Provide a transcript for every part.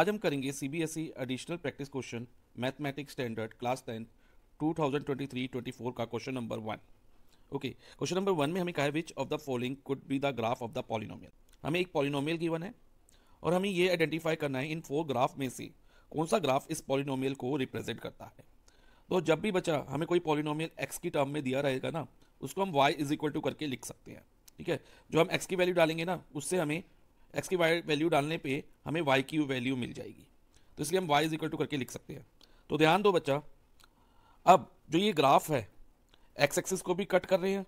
आज हम करेंगे C B S E additional practice question mathematics standard class tenth 2023-24 का question number one okay question number one में हमें कहा है which of the following could be the graph of the polynomial हमें एक पॉलिनोमियल गिवन है और हमें ये आइडेंटिफाई करना है इन फोर ग्राफ में से कौन सा ग्राफ इस पॉलिनोमियल को रिप्रेजेंट करता है तो जब भी बच्चा हमें कोई पॉलिनोमियल एक्स की टर्म में दिया रहेगा ना उसको हम वाई इज इक्वल टू करके लिख सकते हैं ठीक है जो हम एक्स की वैल्यू डालेंगे ना उससे हमें एक्स की वाई वैल्यू डालने पे हमें वाई की वैल्यू मिल जाएगी तो इसलिए हम वाई इज इक्वल टू करके लिख सकते हैं तो ध्यान दो बच्चा अब जो ये ग्राफ है एक्स एक्सिस को भी कट कर रहे हैं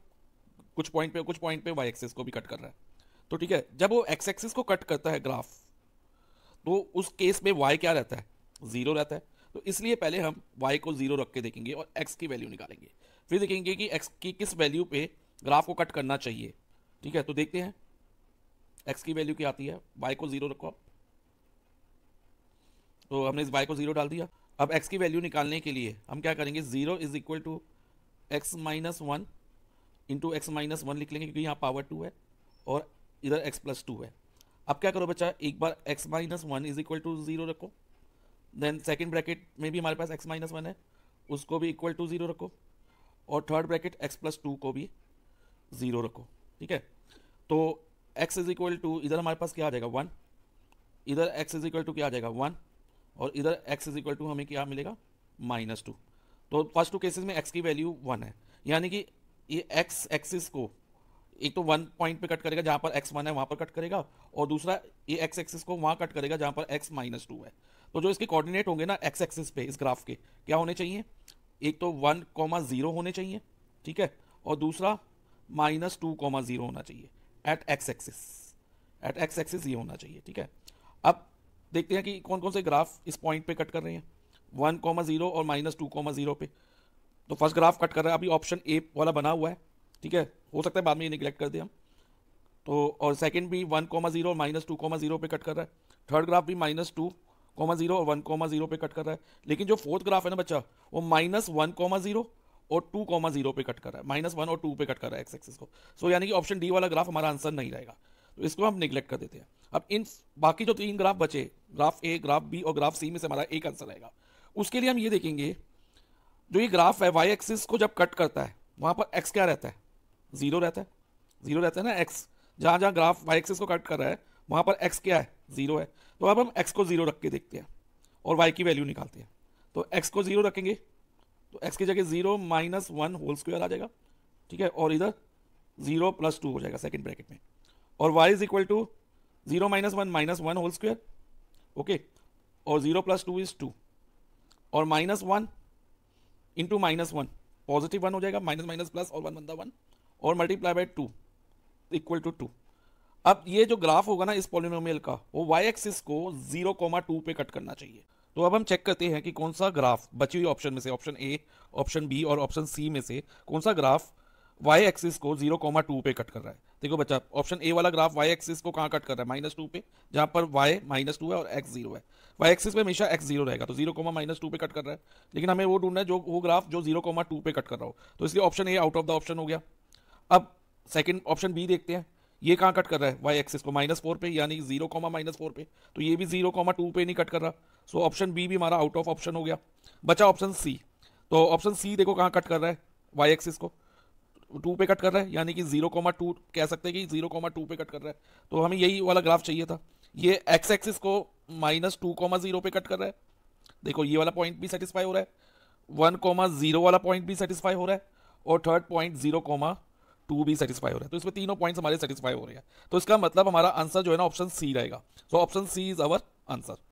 कुछ पॉइंट पे कुछ पॉइंट पे वाई एक्सिस को भी कट कर रहा है तो ठीक है जब वो एक्स एक्सिस को कट करता है ग्राफ तो उस केस में वाई क्या रहता है ज़ीरो रहता है तो इसलिए पहले हम वाई को ज़ीरो रख के देखेंगे और एक्स की वैल्यू निकालेंगे फिर देखेंगे कि एक्स की किस वैल्यू पे ग्राफ को कट करना चाहिए ठीक है तो देखते हैं एक्स की वैल्यू क्या आती है वाई को ज़ीरो रखो आप तो हमने इस वाई को ज़ीरो डाल दिया अब एक्स की वैल्यू निकालने के लिए हम क्या करेंगे zero is equal to x minus one into x minus one लिख लेंगे क्योंकि यहाँ पावर टू है और इधर एक्स प्लस टू है अब क्या करो बच्चा एक बार x minus one is equal to zero रखो देन सेकेंड ब्रैकेट में भी हमारे पास एक्स माइनस वन है उसको भी इक्वल टू ज़ीरो रखो और third bracket x plus two को भी ज़ीरो रखो ठीक है तो एक्स इज इक्वल टू इधर हमारे पास क्या आ जाएगा वन इधर एक्स इज इक्वल टू क्या आ जाएगा वन और इधर एक्स इज इक्वल टू हमें क्या मिलेगा माइनस टू तो फर्स्ट टू केसेस में एक्स की वैल्यू वन है यानी कि ये एक्स एक्सिस को एक तो वन पॉइंट पे कट करेगा जहाँ पर एक्स वन है वहाँ पर कट करेगा और दूसरा ये एक्स एक्सिस को वहाँ कट करेगा जहाँ पर एक्स माइनस टू है तो जो इसके कोऑर्डिनेट होंगे ना एक्स एक्सिस पे इस ग्राफ के क्या होने चाहिए एक तो वन कॉमा जीरो होने चाहिए ठीक है और दूसरा माइनस टू कॉमा जीरो होना चाहिए at x axis at x axis ये होना चाहिए ठीक है अब देखते हैं कि कौन कौन से ग्राफ इस पॉइंट पे कट कर रहे हैं वन कॉमा जीरो और माइनस टू कॉमा जीरो पे तो फर्स्ट ग्राफ कट कर रहा है अभी ऑप्शन ए वाला बना हुआ है ठीक है हो सकता है बाद में ये निगलेक्ट कर दें हम तो और सेकेंड भी वन कॉमा जीरो और माइनस टू कॉमा जीरो पे कट कर रहा है थर्ड ग्राफ भी माइनस टू कॉमा जीरो और वन कॉमा जीरो पे कट कर रहा है लेकिन जो फोर्थ ग्राफ है ना बच्चा वो माइनस वन कॉमा जीरो और टू कॉमा जीरो पे कट कर रहा है माइनस वन और टू पे कट कर रहा है एक्स एक्सिस को सो so, यानी कि ऑप्शन डी वाला ग्राफ हमारा आंसर नहीं रहेगा तो इसको हम निगलेक्ट कर देते हैं अब इन बाकी जो तीन ग्राफ बचे ग्राफ ए ग्राफ बी और ग्राफ सी में से हमारा एक आंसर रहेगा उसके लिए हम ये देखेंगे जो ये ग्राफ है वाई एक्सिस को जब कट करता है वहाँ पर एक्स क्या रहता है जीरो रहता है जीरो रहता है ना एक्स जहाँ जहाँ ग्राफ वाई एक्सिस को कट कर रहा है वहाँ पर एक्स क्या है जीरो है तो अब हम एक्स को जीरो रख के देखते हैं और वाई की वैल्यू निकालते हैं तो एक्स को जीरो रखेंगे तो एक्स की जगह zero minus one whole square आ जाएगा ठीक है और इधर जीरो प्लस टू हो जाएगा सेकेंड ब्रैकेट में और y is equal to zero minus one minus one whole square okay और zero plus two is two और minus one into minus one positive one हो जाएगा माइनस माइनस प्लस और one बनता वन और multiply by two equal to two अब ये जो ग्राफ होगा ना इस पॉलिनोमियल का वो वाई एक्सिस को जीरो कोमा टू पे कट करना चाहिए तो अब हम चेक करते हैं कि कौन सा ग्राफ बची हुई ऑप्शन में से ऑप्शन ए ऑप्शन बी और ऑप्शन सी में से कौन सा ग्राफ वाई एक्सिस को जीरो टू पे कट कर रहा है देखो बच्चा ऑप्शन ए वाला ग्राफ वाई एक्सिस को कहाँ कट कर रहा है माइनस टू पे जहाँ पर वाई माइनस टू है और एक्स जीरो है वाई एक्सिस पे हमेशा एक्स जीरो रहेगा तो जीरो कोमा माइनस टू पे कट कर रहा है लेकिन हमें वो ढूंढना है जो वो ग्राफ जो जीरो कोमा टू पे कट कर रहा हो तो इसलिए option A out of the option हो गया अब सेकेंड ऑप्शन बी देखते हैं ये कहाँ कट कर रहा है वाई एक्सिस को माइनस फोर पे यानी जीरो कॉमा माइनस फोर पे तो ये भी जीरो कॉमा टू पे नहीं कट कर रहा सो ऑप्शन बी भी हमारा आउट ऑफ ऑप्शन हो गया बचा ऑप्शन सी तो ऑप्शन सी देखो कहाँ कट कर रहा है वाई एक्सिस को टू पे कट कर रहा है यानी कि जीरो कॉमा टू कह सकते हैं कि जीरो कॉमा टू पे कट कर रहा है तो हमें यही वाला ग्राफ चाहिए था ये एक्स एक्सिस को माइनस टू कॉमा जीरो पे कट कर रहा है देखो ये वाला पॉइंट भी सेटिस्फाई हो रहा है वन कॉमा जीरो वाला पॉइंट भी सेटिस्फाई हो रहा है और third point zero comma two भी सेटिसफाई हो रहा है तो इसमें तीनों पॉइंट्स हमारे सेटिसफाई हो रहे हैं तो इसका मतलब हमारा आंसर जो है ना ऑप्शन सी रहेगा so option C is our answer